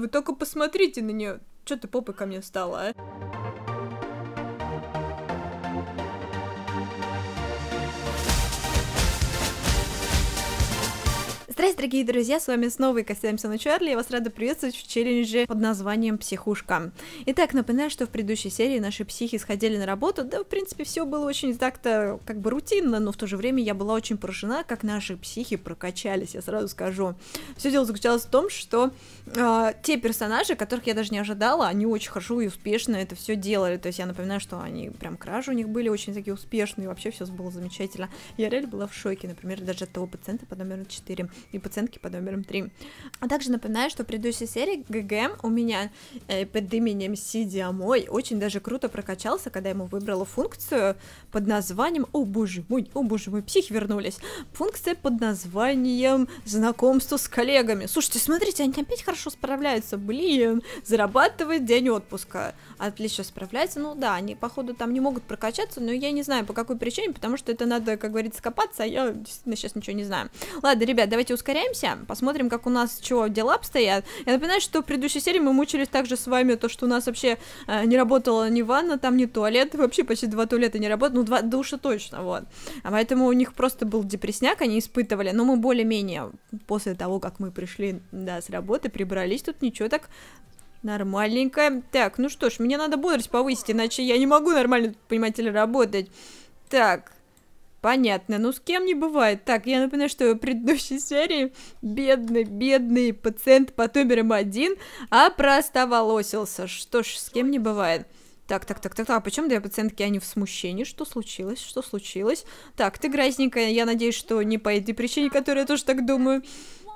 Вы только посмотрите на нее. Че ты попой ко мне встала, а? Здравствуйте, дорогие друзья, с вами снова Ика Сэмпсон и Чарли, я вас рада приветствовать в челлендже под названием «Психушка». Итак, напоминаю, что в предыдущей серии наши психи сходили на работу, да, в принципе, все было очень так-то как бы рутинно, но в то же время я была очень поражена, как наши психи прокачались, я сразу скажу. Все дело заключалось в том, что э, те персонажи, которых я даже не ожидала, они очень хорошо и успешно это все делали, то есть я напоминаю, что они прям кражи у них были очень такие успешные, вообще все было замечательно. Я реально была в шоке, например, даже от того пациента по номеру 4, и пациентки под номером 3. А также напоминаю, что в предыдущей серии ГГМ у меня э, под именем Сидиа мой очень даже круто прокачался, когда я ему выбрала функцию под названием «О боже мой, о боже мой, псих вернулись!» Функция под названием «Знакомство с коллегами». Слушайте, смотрите, они опять хорошо справляются, блин, зарабатывает день отпуска. Отлично справляется, ну да, они походу там не могут прокачаться, но я не знаю по какой причине, потому что это надо, как говорится, копаться, а я действительно сейчас ничего не знаю. Ладно, ребят, давайте ускоряемся, посмотрим, как у нас чего дела обстоят. Я напоминаю, что в предыдущей серии мы мучились также с вами, то, что у нас вообще э, не работала ни ванна, там ни туалет, вообще почти два туалета не работают, ну, два душа точно, вот. А поэтому у них просто был депресняк, они испытывали, но мы более-менее после того, как мы пришли, да, с работы, прибрались, тут ничего так нормальненько. Так, ну что ж, мне надо бодрость повысить, иначе я не могу нормально, понимаете ли, работать. Так, Понятно, ну с кем не бывает. Так, я напоминаю, что в предыдущей серии бедный, бедный пациент по номером один а опростоволосился. Что ж, с кем не бывает. Так, так, так, так, так, а почему две пациентки, они в смущении? Что случилось? Что случилось? Так, ты грязненькая, я надеюсь, что не по этой причине, которую я тоже так думаю.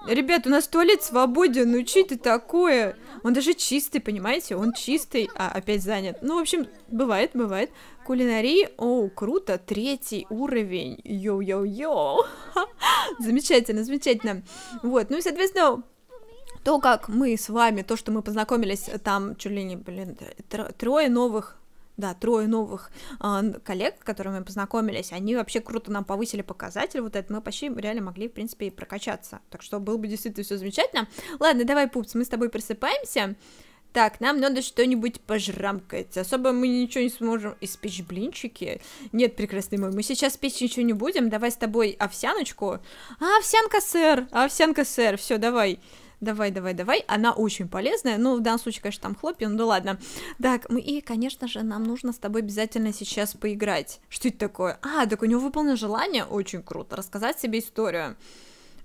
Ребят, у нас туалет свободен, ну что это такое? Он даже чистый, понимаете? Он чистый, а опять занят. Ну, в общем, бывает, бывает. Кулинарии, о, круто, третий уровень. Йоу-йоу-йоу. Замечательно, замечательно. Вот, ну и, соответственно, то, как мы с вами, то, что мы познакомились там чуть ли не, блин, трое новых да, трое новых э, коллег, с которыми мы познакомились, они вообще круто нам повысили показатель, вот это мы почти реально могли, в принципе, и прокачаться, так что было бы действительно все замечательно. Ладно, давай, Пупс, мы с тобой просыпаемся, так, нам надо что-нибудь пожрамкать. Особо мы ничего не сможем испечь блинчики. Нет, прекрасный мой, мы сейчас печь ничего не будем. Давай с тобой овсяночку. А, овсянка, сэр! Овсянка, сэр, все, давай давай, давай, давай, она очень полезная, ну, в данном случае, конечно, там хлопья, ну да ладно. Так, мы, ну и, конечно же, нам нужно с тобой обязательно сейчас поиграть. Что это такое? А, так у него выполнено желание, очень круто, рассказать себе историю.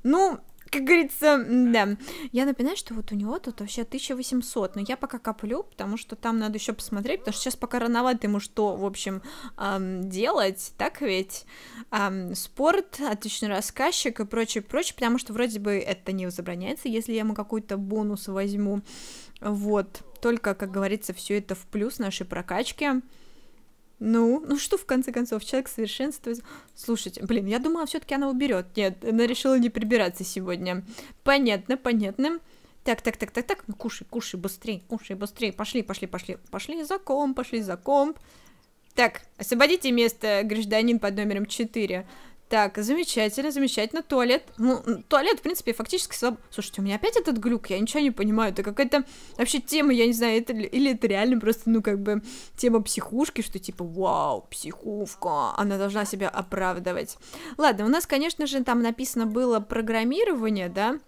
Ну, как говорится, да. Я напоминаю, что вот у него тут вообще 1800, но я пока коплю, потому что там надо еще посмотреть, потому что сейчас пока рановато ему что, в общем, эм, делать, так ведь? Эм, спорт, отличный рассказчик и прочее, прочее, потому что вроде бы это не забраняется, если я ему какой-то бонус возьму, вот. Только, как говорится, все это в плюс нашей прокачки. Ну, ну что в конце концов, человек совершенствуется. Слушайте, блин, я думала, все-таки она уберет. Нет, она решила не прибираться сегодня. Понятно, понятно. Так, так, так, так, так. Ну, кушай, кушай, быстрее, кушай, быстрее. Пошли, пошли, пошли. Пошли за комп, пошли за комп. Так, освободите место, гражданин под номером 4. Так, замечательно, замечательно. Туалет. Ну, туалет, в принципе, фактически слаб... Слушайте, у меня опять этот глюк, я ничего не понимаю. Это какая-то вообще тема, я не знаю, это, или это реально просто, ну, как бы, тема психушки, что типа, вау, психушка, она должна себя оправдывать. Ладно, у нас, конечно же, там написано было программирование, да?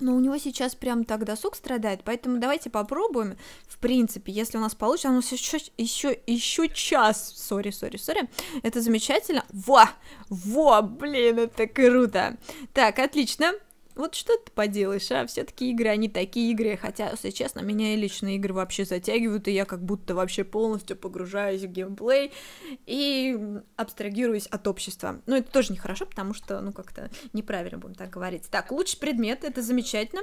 Но у него сейчас прям так досуг страдает, поэтому давайте попробуем. В принципе, если у нас получится, у нас еще, еще, еще час. Сори, сори, сори. Это замечательно. Во! Во, блин, это круто. Так, отлично вот что ты поделаешь, а? Все-таки игры, они такие игры, хотя, если честно, меня и личные игры вообще затягивают, и я как будто вообще полностью погружаюсь в геймплей и абстрагируюсь от общества. Но это тоже нехорошо, потому что, ну, как-то неправильно будем так говорить. Так, лучший предмет, это замечательно.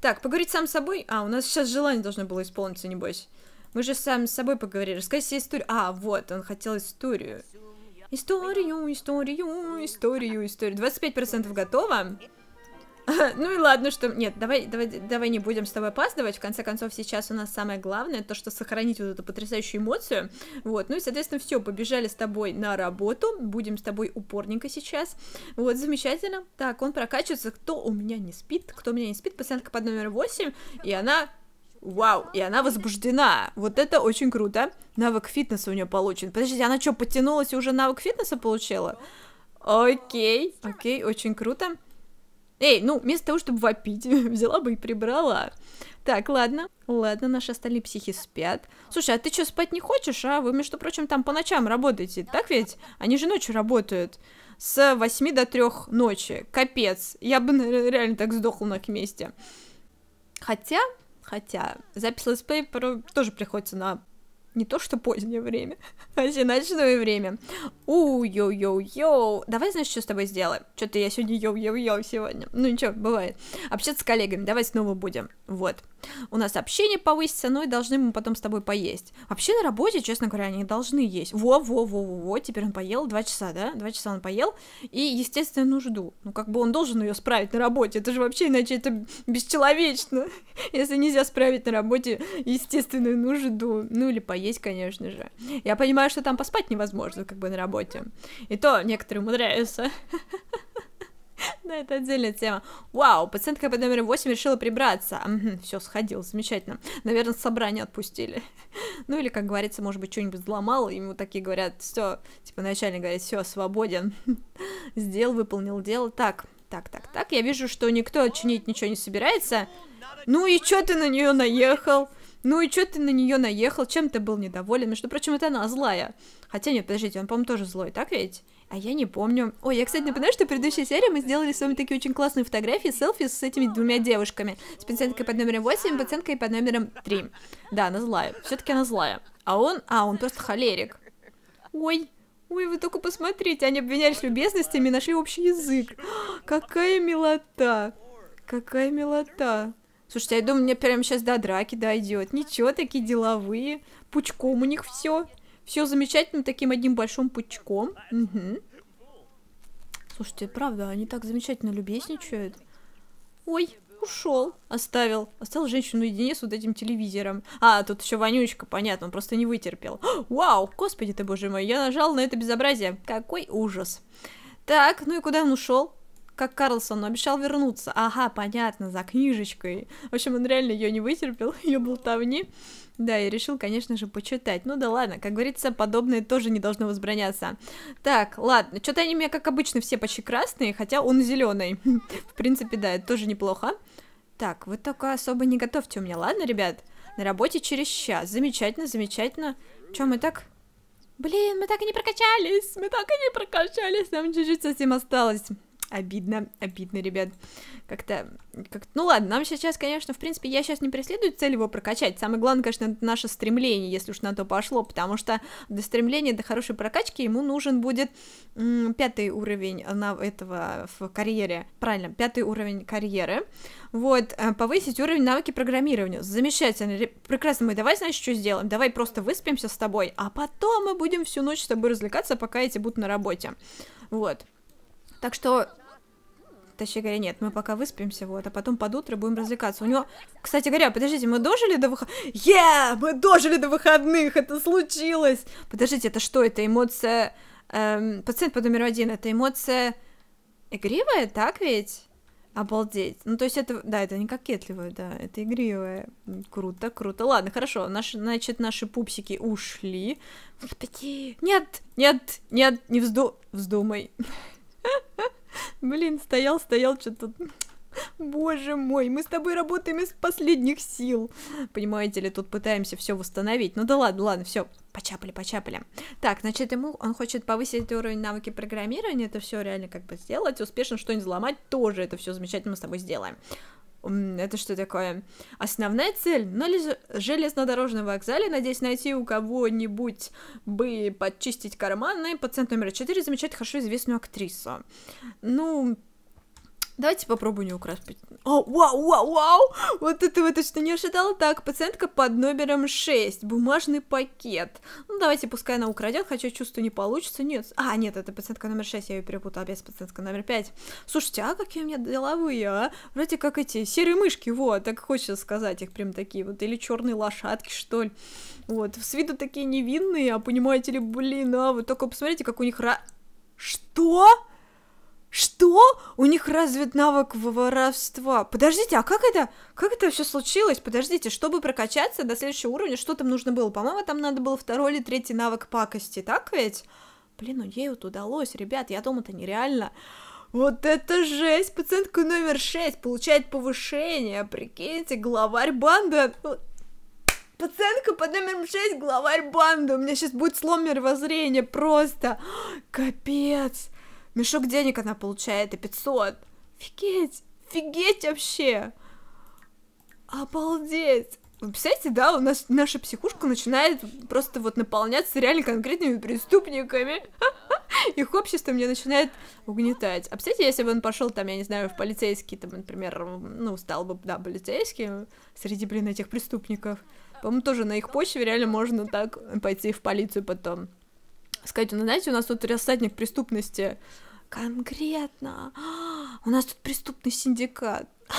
Так, поговорить сам с собой? А, у нас сейчас желание должно было исполниться, небось. Мы же сами с собой поговорили. Расскажи себе историю. А, вот, он хотел историю. Историю, историю, историю, историю. 25% готово. Ну и ладно, что... Нет, давай, давай, давай не будем с тобой опаздывать. В конце концов, сейчас у нас самое главное, то, что сохранить вот эту потрясающую эмоцию. Вот, ну и, соответственно, все, побежали с тобой на работу. Будем с тобой упорненько сейчас. Вот, замечательно. Так, он прокачивается. Кто у меня не спит? Кто у меня не спит? Пациентка под номер 8. И она Вау, и она возбуждена. Вот это очень круто. Навык фитнеса у нее получен. Подождите, она что, потянулась и уже навык фитнеса получила? Окей, окей, очень круто. Эй, ну, вместо того, чтобы вопить, взяла бы и прибрала. Так, ладно. Ладно, наши остальные психи спят. Слушай, а ты что, спать не хочешь, а? Вы, между прочим, там по ночам работаете, так ведь? Они же ночью работают. С 8 до 3 ночи. Капец. Я бы реально так сдохла на их месте. Хотя, хотя, запись летсплей тоже приходится на не то что позднее время, а ночное время. у йоу йоу йоу Давай, знаешь, что с тобой сделаем? Что-то я сегодня йоу-йоу-йоу сегодня. Ну ничего, бывает. Общаться с коллегами, давай снова будем. Вот. У нас общение повысится, ну и должны мы потом с тобой поесть. Вообще на работе, честно говоря, они должны есть. Во-во-во-во-во, теперь он поел, два часа, да? Два часа он поел, и, естественно, нужду. Ну, как бы он должен ее справить на работе, это же вообще иначе это бесчеловечно, если нельзя справить на работе естественную нужду, ну или поесть есть, конечно же. Я понимаю, что там поспать невозможно, как бы на работе. И то некоторые умудряются. Да, это отдельная тема. Вау, пациентка под номером 8 решила прибраться. все, сходил, замечательно. Наверное, собрание отпустили. Ну или, как говорится, может быть, что-нибудь взломал, ему такие говорят, все, типа начальник говорит, все, свободен. Сделал, выполнил дело. Так, так, так, так, я вижу, что никто чинить ничего не собирается. Ну и что ты на нее наехал? Ну и что ты на нее наехал? Чем ты был недоволен? Между прочим, это она злая. Хотя нет, подождите, он, по-моему, тоже злой, так ведь? А я не помню. Ой, я, кстати, напоминаю, что в предыдущей серии мы сделали с вами такие очень классные фотографии, селфи с этими двумя девушками. С пациенткой под номером 8 и пациенткой под номером 3. Да, она злая. все таки она злая. А он... А, он просто холерик. Ой, Ой, вы только посмотрите, они обвинялись любезностями и нашли общий язык. Какая милота! Какая милота! Слушайте, я думаю, мне прямо сейчас до драки дойдет. Ничего, такие деловые. Пучком у них все. Все замечательно таким одним большим пучком. Угу. Слушайте, правда, они так замечательно любезничают. Ой, ушел. Оставил. Оставил женщину наедине с вот этим телевизором. А, тут еще вонючка, понятно, он просто не вытерпел. вау, господи ты, боже мой, я нажал на это безобразие. Какой ужас. Так, ну и куда он ушел? как Карлсон, но обещал вернуться. Ага, понятно, за книжечкой. В общем, он реально ее не вытерпел, ее болтовни. Да, и решил, конечно же, почитать. Ну да ладно, как говорится, подобное тоже не должно возбраняться. Так, ладно, что-то они у меня, как обычно, все почти красные, хотя он зеленый. В принципе, да, это тоже неплохо. Так, вы только особо не готовьте у меня, ладно, ребят? На работе через час. Замечательно, замечательно. Чем мы так... Блин, мы так и не прокачались, мы так и не прокачались, нам чуть-чуть совсем осталось. Обидно, обидно, ребят. Как-то, как ну ладно, нам сейчас, конечно, в принципе, я сейчас не преследую цель его прокачать. Самое главное, конечно, это наше стремление, если уж на то пошло, потому что для стремления, до хорошей прокачки ему нужен будет пятый уровень на этого в карьере. Правильно, пятый уровень карьеры. Вот, э, повысить уровень навыки программирования. Замечательно, прекрасно. Мы давай, значит, что сделаем? Давай просто выспимся с тобой, а потом мы будем всю ночь с тобой развлекаться, пока эти будут на работе. Вот. Так что... Точнее говоря, нет, мы пока выспимся, вот, а потом под утро будем развлекаться. У него... Кстати говоря, подождите, мы дожили до выходных? Yeah! Мы дожили до выходных! Это случилось! Подождите, это что? Это эмоция... Эм, пациент по номеру один, это эмоция... Игривая, так ведь? Обалдеть. Ну, то есть это, да, это не кокетливое, да, это игривое. Круто, круто. Ладно, хорошо, наши, значит, наши пупсики ушли. Нет, нет, нет, не взду... вздумай. Блин, стоял, стоял, что-то... Боже мой, мы с тобой работаем из последних сил. Понимаете ли, тут пытаемся все восстановить. Ну да ладно, ладно, все, почапали, почапали. Так, значит, ему он хочет повысить уровень навыки программирования, это все реально как бы сделать, успешно что-нибудь взломать, тоже это все замечательно мы с тобой сделаем это что такое? Основная цель на железнодорожном вокзале, надеюсь, найти у кого-нибудь бы подчистить карманы, пациент номер четыре замечает хорошо известную актрису. Ну, Давайте попробую не украсть. О, вау, вау, вау! Вот это вы точно не ожидала. Так, пациентка под номером 6. Бумажный пакет. Ну, давайте, пускай она украдет, хотя чувство не получится. Нет. А, нет, это пациентка номер 6, я ее перепутала. Опять пациентка номер 5. Слушайте, а какие у меня деловые, а? Вроде как эти серые мышки, вот, так хочется сказать их прям такие вот. Или черные лошадки, что ли. Вот, с виду такие невинные, а понимаете ли, блин, а, вы только посмотрите, как у них ра... Что? Что? У них развит навык воровства. Подождите, а как это? Как это все случилось? Подождите, чтобы прокачаться до следующего уровня, что там нужно было? По-моему, там надо было второй или третий навык пакости, так ведь? Блин, ну ей вот удалось, ребят, я думаю, это нереально. Вот это жесть! Пациентка номер 6 получает повышение. Прикиньте, главарь банды. Пациентка под номером 6, главарь банды. У меня сейчас будет слом мировоззрения просто. Капец. Мешок денег она получает и 500. Офигеть! Офигеть вообще! Обалдеть! Вы представляете, да, у нас наша психушка начинает просто вот наполняться реально конкретными преступниками. Их общество мне начинает угнетать. А представляете, если бы он пошел там, я не знаю, в полицейский, там, например, ну, стал бы, да, полицейским среди, блин, этих преступников. По-моему, тоже на их почве реально можно так пойти в полицию потом. Сказать, ну, знаете, у нас тут рассадник преступности конкретно. У нас тут преступный синдикат.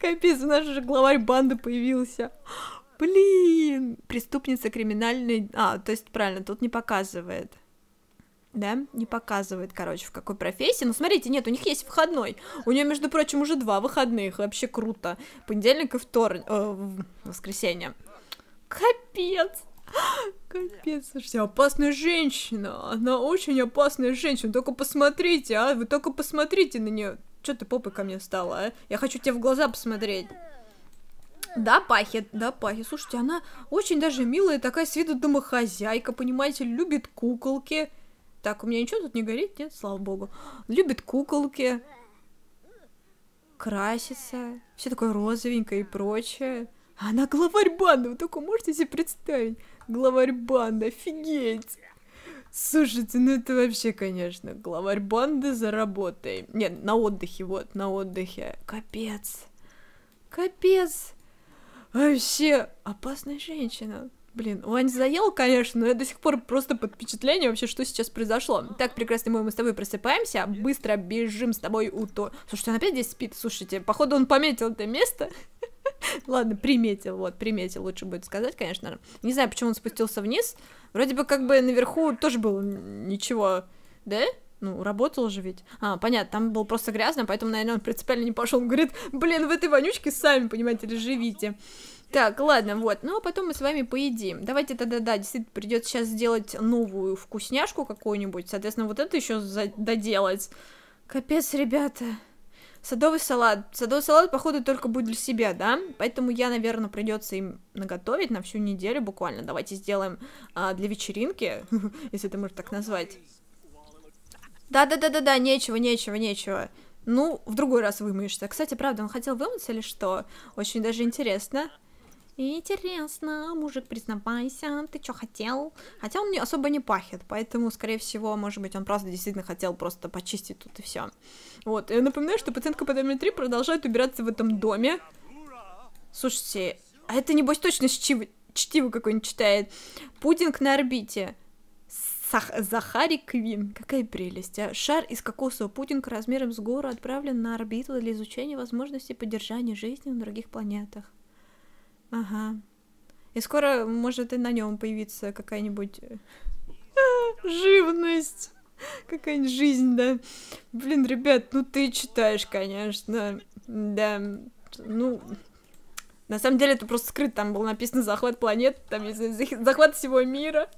Капец, у нас же главарь банды появился. Блин, преступница криминальной... А, то есть правильно, тут не показывает. Да, не показывает, короче, в какой профессии. Но ну, смотрите, нет, у них есть выходной. У нее, между прочим, уже два выходных. Вообще круто. Понедельник и вторник... Э, воскресенье. Капец. Капец, слушайте, опасная женщина. Она очень опасная женщина. Только посмотрите, а, вы только посмотрите на нее. что ты попой ко мне стала, а? Я хочу тебе в глаза посмотреть. Да, Пахи, да, Пахи. Слушайте, она очень даже милая, такая с виду домохозяйка, понимаете, любит куколки. Так, у меня ничего тут не горит, нет, слава богу. Любит куколки. Красится. Все такое розовенькое и прочее. Она главарь банды, вы только можете себе представить. Главарь банды, офигеть! Слушайте, ну это вообще, конечно, главарь банды заработай, Нет, на отдыхе, вот, на отдыхе. Капец. Капец. Вообще, опасная женщина. Блин, Вань заел, конечно, но я до сих пор просто под впечатлением вообще, что сейчас произошло. Так, прекрасный мой, мы с тобой просыпаемся, быстро бежим с тобой у то... Слушайте, он опять здесь спит, слушайте, походу он пометил это место. Ладно, приметил, вот, приметил, лучше будет сказать, конечно. Не знаю, почему он спустился вниз. Вроде бы как бы наверху тоже было ничего, да? Ну, работал же ведь. А, понятно, там было просто грязно, поэтому, наверное, он принципиально не пошел. Он говорит, блин, в этой вонючке сами, понимаете ли, живите. Так, ладно, вот. Ну, а потом мы с вами поедим. Давайте тогда, да, действительно, придется сейчас сделать новую вкусняшку какую-нибудь. Соответственно, вот это еще доделать. Капец, ребята садовый салат. Садовый салат, походу, только будет для себя, да? Поэтому я, наверное, придется им наготовить на всю неделю буквально. Давайте сделаем а, для вечеринки, если это можно так назвать. Да-да-да-да-да, нечего, нечего, нечего. Ну, в другой раз вымоешься. Кстати, правда, он хотел вымыться или что? Очень даже интересно. Интересно, мужик, признавайся, ты что хотел? Хотя он не, особо не пахет, поэтому, скорее всего, может быть, он просто действительно хотел просто почистить тут и все. Вот, я напоминаю, что пациентка по доме 3 продолжает убираться в этом доме. Слушайте, а это, небось, точно чтиво, чтиво какой-нибудь читает. Пудинг на орбите. Сах Захари Квин. Какая прелесть, а? Шар из кокосового пудинга размером с гору отправлен на орбиту для изучения возможности поддержания жизни на других планетах. Ага. И скоро может и на нем появиться какая-нибудь э, живность. Какая-нибудь жизнь, да. Блин, ребят, ну ты читаешь, конечно. Да. Ну, на самом деле это просто скрыт, там было написано захват планет, там я знаю захват всего мира.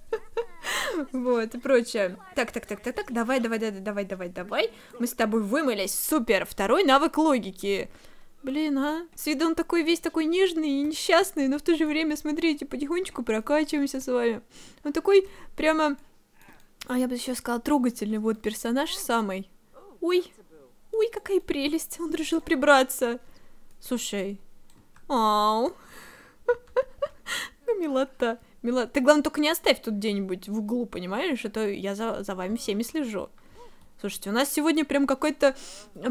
Вот, и прочее. Так, так, так, так, так, давай, давай, давай, давай, давай, давай. Мы с тобой вымылись, супер. Второй навык логики. Блин, а? С виду он такой весь такой нежный и несчастный, но в то же время, смотрите, потихонечку прокачиваемся с вами. Он такой прямо... А я бы еще сказала, трогательный вот персонаж самый. Ой, ой, какая прелесть, он решил прибраться. Слушай, ау. Милота. Милота. Ты, главное, только не оставь тут где-нибудь в углу, понимаешь? А то я за, за вами всеми слежу. Слушайте, у нас сегодня прям какой-то...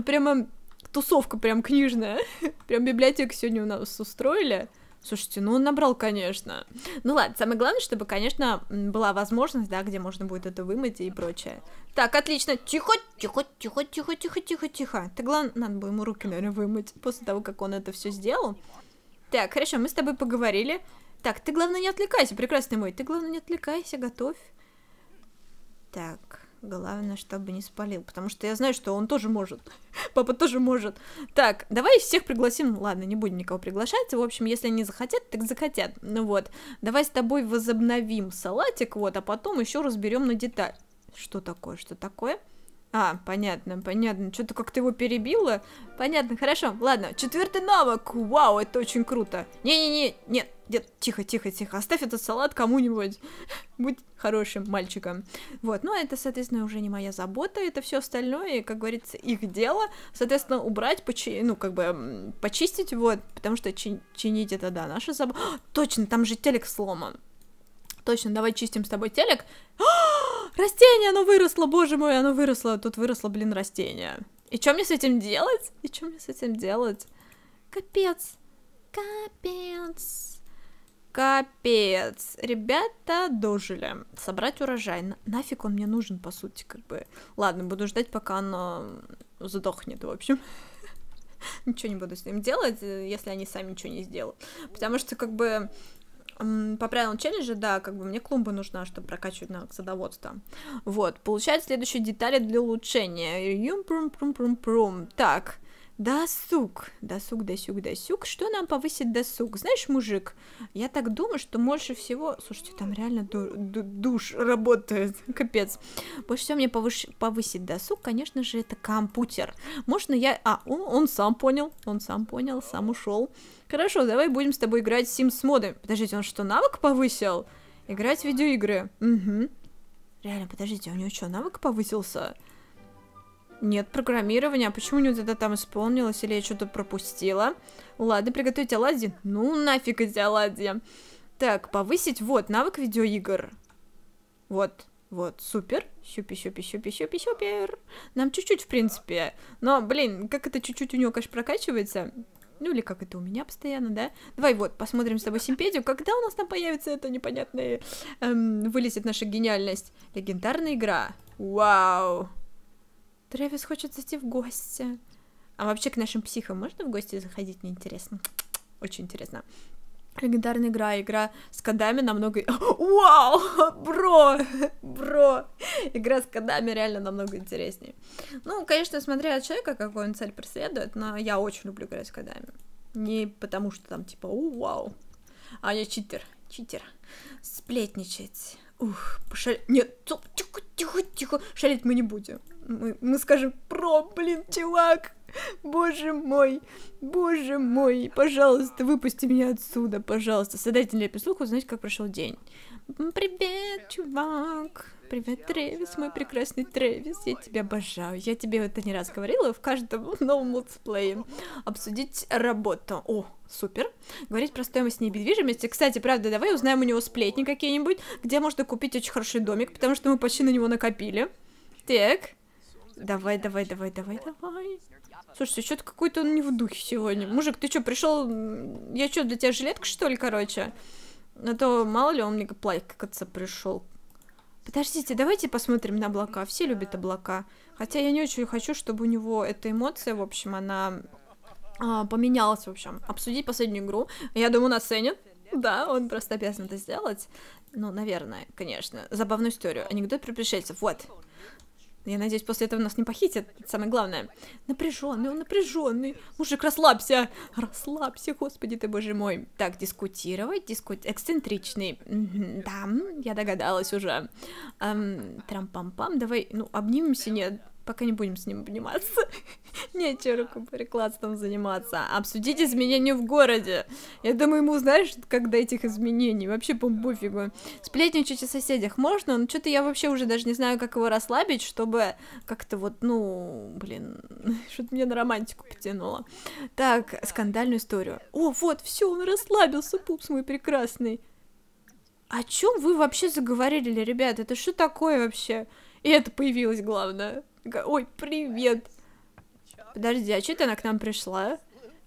Прямо тусовка прям книжная. прям библиотека сегодня у нас устроили. Слушайте, ну он набрал, конечно. Ну ладно, самое главное, чтобы, конечно, была возможность, да, где можно будет это вымыть и прочее. Так, отлично. Тихо, тихо, тихо, тихо, тихо, тихо, тихо. Ты главное, надо было ему руки, наверное, вымыть после того, как он это все сделал. Так, хорошо, мы с тобой поговорили. Так, ты, главное, не отвлекайся, прекрасный мой. Ты, главное, не отвлекайся, готовь. Так. Главное, чтобы не спалил, потому что я знаю, что он тоже может. Папа тоже может. Так, давай всех пригласим. Ладно, не будем никого приглашать. В общем, если они захотят, так захотят. Ну вот, давай с тобой возобновим салатик, вот, а потом еще разберем на деталь. Что такое, что такое? А, понятно, понятно. Что-то как-то его перебило. Понятно, хорошо. Ладно, четвертый навык. Вау, это очень круто. Не-не-не, нет, нет, тихо, тихо, тихо. Оставь этот салат кому-нибудь. Будь хорошим мальчиком. Вот, ну это, соответственно, уже не моя забота, это все остальное, как говорится, их дело. Соответственно, убрать, почи... ну, как бы, почистить, вот, потому что чи чинить это, да, наша забота. Точно, там же телек сломан. Точно, давай чистим с тобой телек. А, растение, оно выросло, боже мой, оно выросло. Тут выросло, блин, растение. И что мне с этим делать? И что мне с этим делать? Капец. Капец. Капец. Ребята дожили. Собрать урожай. На нафиг он мне нужен, по сути, как бы. Ладно, буду ждать, пока оно задохнет, в общем ничего не буду с ним делать, э, если они сами ничего не сделают. Потому что, как бы, по правилам челленджа, да, как бы мне клумба нужна, чтобы прокачивать на садоводство. Вот, получать следующие детали для улучшения. Юм-прум-прум-прум-прум. Так, Досуг, досуг, досюг, досюг. Что нам повысит досуг? Знаешь, мужик, я так думаю, что больше всего... Слушайте, там реально ду ду душ работает, капец. Больше всего мне повыш... повысит досуг, конечно же, это компьютер. Можно я... А, он, он сам понял, он сам понял, сам ушел. Хорошо, давай будем с тобой играть в Sims моды. Подождите, он что, навык повысил? Играть в видеоигры? Угу. Реально, подождите, у него что, навык повысился? Нет программирования. А почему у него тогда там исполнилось? Или я что-то пропустила? Ладно, приготовить оладьи? Ну нафиг эти оладьи. Так, повысить, вот, навык видеоигр. Вот, вот, супер. Щупи, щупи, щупи, щупи, щупер. Нам чуть-чуть, в принципе. Но, блин, как это чуть-чуть у него, конечно, прокачивается. Ну или как это у меня постоянно, да? Давай вот, посмотрим с тобой симпедию. Когда у нас там появится эта непонятная... Эм, вылезет наша гениальность. Легендарная игра. Вау. Трэвис хочет зайти в гости. А вообще к нашим психам можно в гости заходить? Мне интересно. Очень интересно. Легендарная игра, игра с кодами намного... Вау! Бро! Бро! Игра с кодами реально намного интереснее. Ну, конечно, смотря от человека, какой он цель преследует, но я очень люблю играть с кодами. Не потому что там типа, у, вау, а я читер, читер. Сплетничать. Ух, пошалить. Нет, тихо, тихо, тихо, шалить мы не будем мы, мы скажем «Про, блин, чувак!» Боже мой, боже мой, пожалуйста, выпусти меня отсюда, пожалуйста. Создайте мне песлуху узнать, как прошел день. Привет, чувак. Привет, Тревис, мой прекрасный Тревис, Я тебя обожаю. Я тебе это не раз говорила в каждом новом летсплее. Обсудить работу. О, супер. Говорить про стоимость недвижимости. Кстати, правда, давай узнаем у него сплетни какие-нибудь, где можно купить очень хороший домик, потому что мы почти на него накопили. Так, Давай, давай, давай, давай, давай. Слушайте, что-то какой-то он не в духе сегодня. Мужик, ты что, пришел? Я что, для тебя жилетка, что ли, короче? А то, мало ли, он мне плакаться пришел. Подождите, давайте посмотрим на облака. Все любят облака. Хотя я не очень хочу, чтобы у него эта эмоция, в общем, она а, поменялась, в общем. Обсудить последнюю игру. Я думаю, он оценит. Да, он просто обязан это сделать. Ну, наверное, конечно. Забавную историю. Анекдот про пришельцев. Вот. Я надеюсь, после этого нас не похитят. Это самое главное. Напряженный, он напряженный. Мужик, расслабься. Расслабься, господи ты, боже мой. Так, дискутировать, дискут... Эксцентричный. Да, я догадалась уже. Эм, Трам-пам-пам, давай, ну, обнимемся, нет? Пока не будем с ним обниматься. Нечего рукоприкладством заниматься. Обсудить изменения в городе. Я думаю, ему знаешь, как до этих изменений. Вообще по буфигу. Сплетничать о соседях можно, но что-то я вообще уже даже не знаю, как его расслабить, чтобы как-то вот, ну, блин, что-то мне на романтику потянуло. Так, скандальную историю. О, вот, все, он расслабился, пупс мой прекрасный. О чем вы вообще заговорили, ребят? Это что такое вообще? И это появилось, главное. Такая, ой, привет. Подожди, а что это она к нам пришла?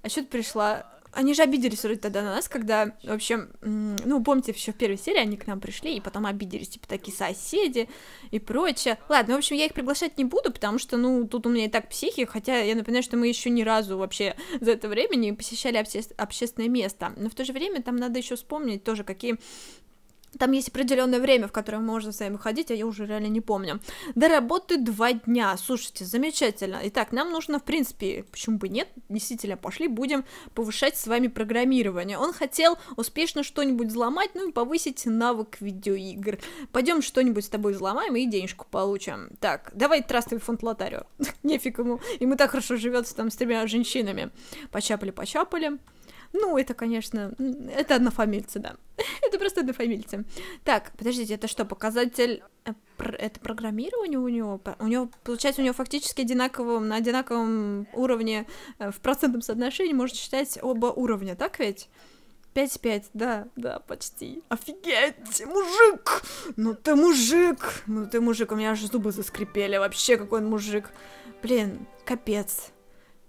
А что ты пришла? Они же обиделись вроде тогда на нас, когда, в общем, ну, помните, еще в первой серии они к нам пришли, и потом обиделись, типа, такие соседи и прочее. Ладно, в общем, я их приглашать не буду, потому что, ну, тут у меня и так психи, хотя я напоминаю, что мы еще ни разу вообще за это время не посещали обще- общественное место. Но в то же время там надо еще вспомнить тоже, какие там есть определенное время, в которое можно с вами ходить, а я уже реально не помню. До работы два дня. Слушайте, замечательно. Итак, нам нужно, в принципе, почему бы нет, действительно, пошли, будем повышать с вами программирование. Он хотел успешно что-нибудь взломать, ну и повысить навык видеоигр. Пойдем что-нибудь с тобой взломаем и денежку получим. Так, давай трастовый фонд лотарио. Нефиг ему. Ему так хорошо живется там с тремя женщинами. Почапали, почапали. Ну, это, конечно, это однофамильцы, да. это просто однофамильцы. Так, подождите, это что, показатель... Э, это программирование у него? У него, получается, у него фактически одинаковым, на одинаковом уровне э, в процентном соотношении можно считать оба уровня, так ведь? 5-5, да, да, почти. Офигеть, мужик! Ну ты мужик! Ну ты мужик, у меня аж зубы заскрипели, вообще какой он мужик. Блин, капец.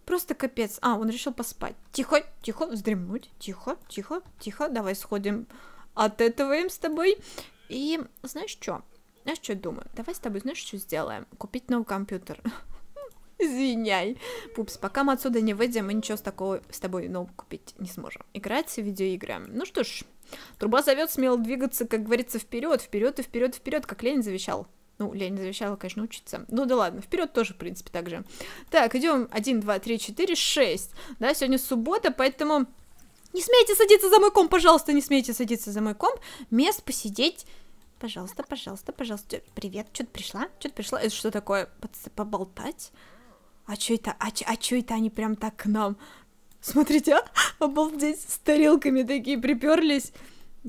Просто капец. А, он решил поспать. Тихо, тихо, вздремнуть. Тихо, тихо, тихо. Давай сходим от этого им с тобой. И знаешь что? Знаешь, что я думаю? Давай с тобой, знаешь, что сделаем? Купить новый компьютер. Извиняй. Пупс, пока мы отсюда не выйдем, мы ничего с, такого, с тобой нового купить не сможем. Играть в видеоигры. Ну что ж, труба зовет, смело двигаться, как говорится, вперед, вперед и вперед, вперед, как Ленин завещал. Ну, Лень завещала, конечно, учиться. Ну да ладно, вперед тоже, в принципе, так же. Так, идем 1, 2, 3, 4, 6. Да, сегодня суббота, поэтому не смейте садиться за мой комп, пожалуйста, не смейте садиться за мой комп. Мест посидеть Пожалуйста, пожалуйста, пожалуйста. Привет, что то пришла? Что то пришла? Это что такое? Поболтать? А чё это? А, чё, а чё это они прям так к нам? Смотрите, а? обалдеть, с тарелками такие приперлись.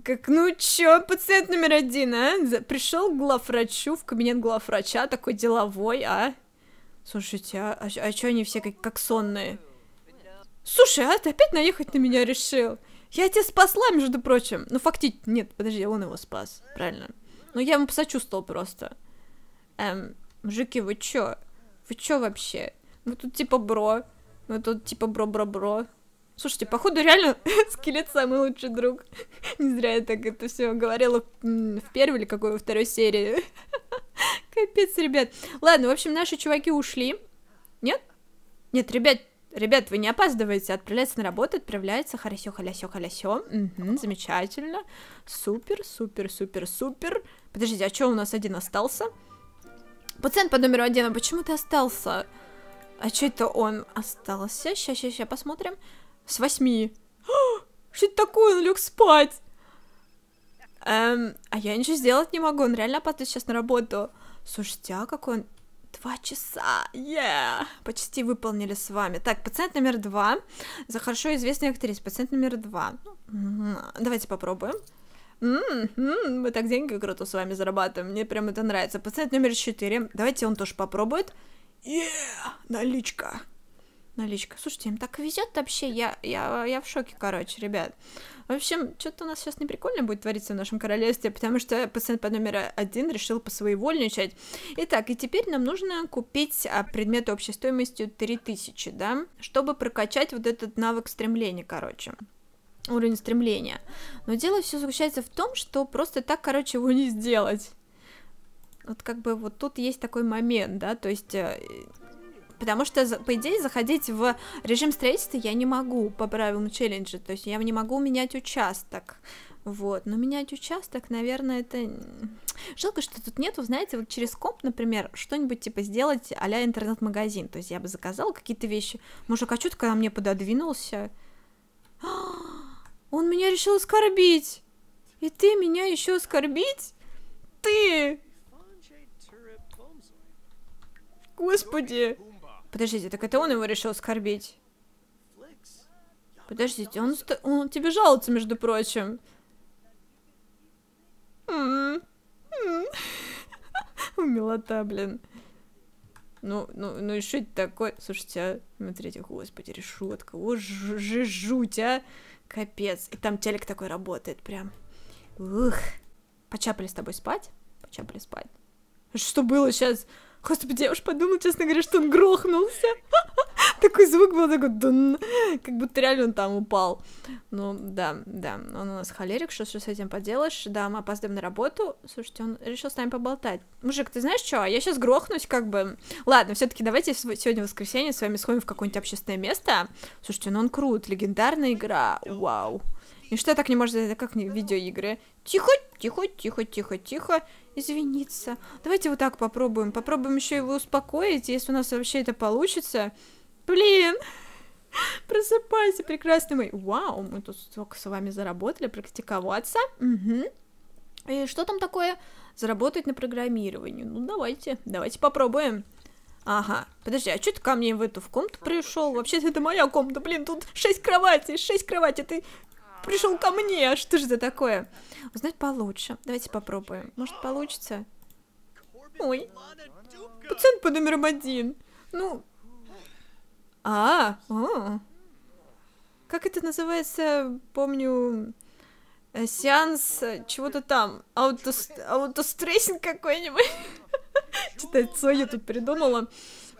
Как, ну чё, пациент номер один, а? Пришел к главврачу, в кабинет главврача, такой деловой, а? Слушайте, а, а, а чё они все как, как сонные? Слушай, а ты опять наехать на меня решил? Я тебя спасла, между прочим. Ну, фактически, нет, подожди, он его спас, правильно. Ну, я ему посочувствовал просто. Эм, мужики, вы чё? Вы чё вообще? Мы ну, тут типа бро, мы ну, тут типа бро-бро-бро. Слушайте, походу реально скелет самый лучший друг. Не зря я так это все говорила в первой или какой во второй серии. Капец, ребят. Ладно, в общем, наши чуваки ушли. Нет? Нет, ребят, ребят, вы не опаздываете. Отправляется на работу, отправляется. Хорошо, халясё, халясё. Угу, замечательно. Супер, супер, супер, супер. Подождите, а что у нас один остался? Пациент по номеру один, а почему ты остался? А что это он остался? Сейчас, сейчас, сейчас посмотрим. С восьми. Что это такое? Он лег спать. Эм, а я ничего сделать не могу. Он реально падает сейчас на работу. Слушайте, а какой он... Два часа, yeah! Почти выполнили с вами. Так, пациент номер два. За хорошо известную актрису. Пациент номер два. Давайте попробуем. мы так деньги круто с вами зарабатываем. Мне прям это нравится. Пациент номер четыре. Давайте он тоже попробует. Yeah! Наличка наличка. Слушайте, им так везет вообще. Я, я, я в шоке, короче, ребят. В общем, что-то у нас сейчас неприкольно будет твориться в нашем королевстве, потому что пациент под номер один решил посвоевольничать. Итак, и теперь нам нужно купить а, предмет общей стоимостью 3000, да, чтобы прокачать вот этот навык стремления, короче уровень стремления. Но дело все заключается в том, что просто так, короче, его не сделать вот как бы вот тут есть такой момент, да, то есть э, Потому что, по идее, заходить в режим строительства я не могу по правилам челленджа. То есть я не могу менять участок. Вот, но менять участок, наверное, это... Жалко, что тут нету, знаете, вот через комп, например, что-нибудь типа сделать а интернет-магазин. То есть я бы заказала какие-то вещи. Мужик, а что ты когда мне пододвинулся? «А, он меня решил оскорбить! И ты меня еще оскорбить? Ты! Господи! Подождите, так это он его решил оскорбить? Подождите, он, он тебе жалуется, между прочим. М-м, м-м. Милота, блин. Ну, ну, ну и что это такое? Слушайте, а, смотрите, господи, решетка. О, ж, жуть, а. Капец. И там телек такой работает прям. Ух. Почапали с тобой спать? Почапали спать. Что было сейчас? Господи, я уж подумала, честно говоря, что он грохнулся. Такой звук был такой дун, как будто реально он там упал. Ну, да, да, он у нас холерик, что, что с этим поделаешь? Да, мы опаздываем на работу. Слушайте, он решил с нами поболтать. Мужик, ты знаешь что, я сейчас грохнусь как бы... Ладно, все таки давайте сегодня воскресенье с вами сходим в какое-нибудь общественное место. Слушайте, ну он крут, легендарная игра, вау. Wow. И что так не может, это как не видеоигры? Тихо, тихо, тихо, тихо, тихо. Извиниться. Давайте вот так попробуем. Попробуем еще его успокоить, если у нас вообще это получится. Блин. Просыпайся, прекрасный мой. Вау, мы тут столько с вами заработали, практиковаться. Угу. И что там такое? Заработать на программировании. Ну, давайте, давайте попробуем. Ага, подожди, а что ты ко мне в эту в комнату пришел? Вообще-то это моя комната, блин, тут шесть кроватей, шесть кроватей, ты пришел ко мне, а что же это такое? Узнать получше. Давайте попробуем. Может, получится? Ой. Пациент по номерам один. Ну... А, о. Как это называется, помню, э, сеанс э, чего-то там. Аутос... Аутострессинг какой-нибудь. Читать, Соня тут придумала.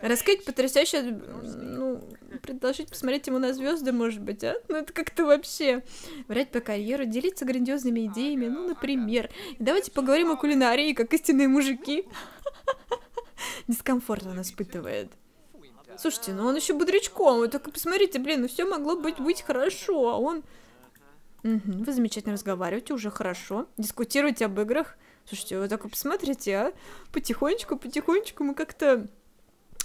Раскрыть потрясающе, ну, предложить посмотреть ему на звезды, может быть, а? Ну, это как-то вообще. Врать по карьеру, делиться грандиозными идеями, ну, например. И давайте поговорим о кулинарии, как истинные мужики. Дискомфорт он испытывает. Слушайте, ну он еще бодрячком, вы только посмотрите, блин, ну все могло быть, быть хорошо, а он... Угу, вы замечательно разговариваете, уже хорошо, дискутируете об играх. Слушайте, вы только посмотрите, а? Потихонечку, потихонечку мы как-то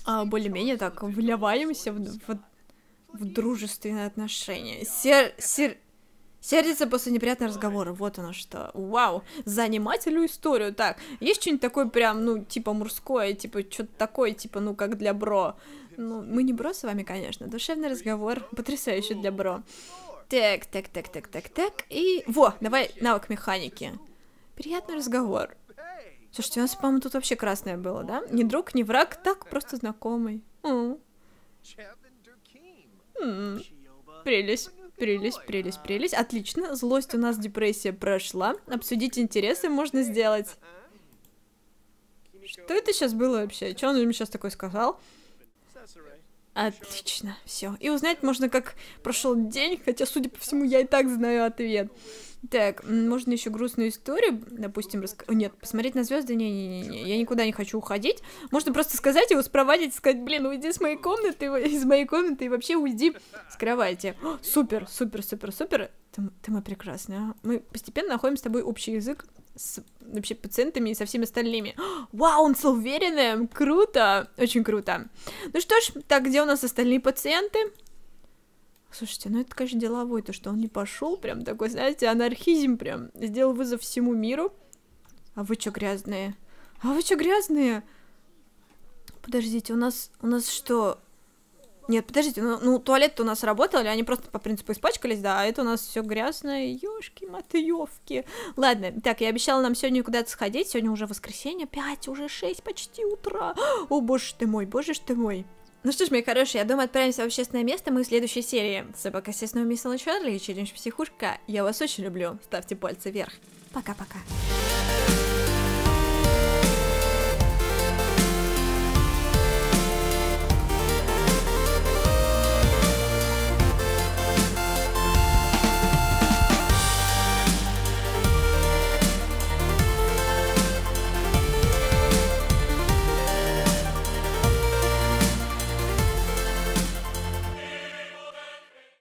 а, более-менее так вливаемся в, в, в дружественные отношения. Сер, сер, сердится после неприятного разговора. Вот оно что. Вау, занимательную историю. Так, есть что-нибудь такое прям, ну, типа мужское, типа что-то такое, типа, ну, как для бро. Ну, мы не бро с вами, конечно. Душевный разговор потрясающий для бро. Так, так, так, так, так, так. И... Во, давай навык механики. Приятный разговор. Слушайте, у нас, по-моему, тут вообще красное было, да? Не друг, не враг, так, просто знакомый. М -м. Прелесть, прелесть, прелесть, прелесть. Отлично, злость у нас, депрессия прошла. Обсудить интересы можно сделать. Что это сейчас было вообще? Че он мне сейчас такое сказал? Отлично, все. И узнать можно, как прошел день, хотя, судя по всему, я и так знаю ответ. Так, можно еще грустную историю, допустим, рассказать. Нет, посмотреть на звезды, не, не, не, не, я никуда не хочу уходить. Можно просто сказать его, спровадить, сказать, блин, уйди с моей комнаты, из моей комнаты и вообще уйди с кровати. О, супер, супер, супер, супер. Ты, ты мой прекрасный. А. Мы постепенно находим с тобой общий язык с вообще пациентами и со всеми остальными. О, вау, он стал уверенным, круто, очень круто. Ну что ж, так, где у нас остальные пациенты? Слушайте, ну это, конечно, деловой, то, что он не пошел, прям такой, знаете, анархизм прям. Сделал вызов всему миру. А вы что грязные? А вы что грязные? Подождите, у нас, у нас что? Нет, подождите, ну, ну туалет-то у нас работал, или они просто по принципу испачкались, да, а это у нас все грязное, ёшки матыёвки. Ладно, так, я обещала нам сегодня куда-то сходить, сегодня уже воскресенье, 5, уже 6 почти утра. О, боже ты мой, боже ты мой. Ну что ж, мои хорошие, я думаю, отправимся в общественное место мы в следующей серии. Собака собой, естественно, мисс Лан Чарли и Челлендж Психушка. Я вас очень люблю. Ставьте пальцы вверх. Пока-пока.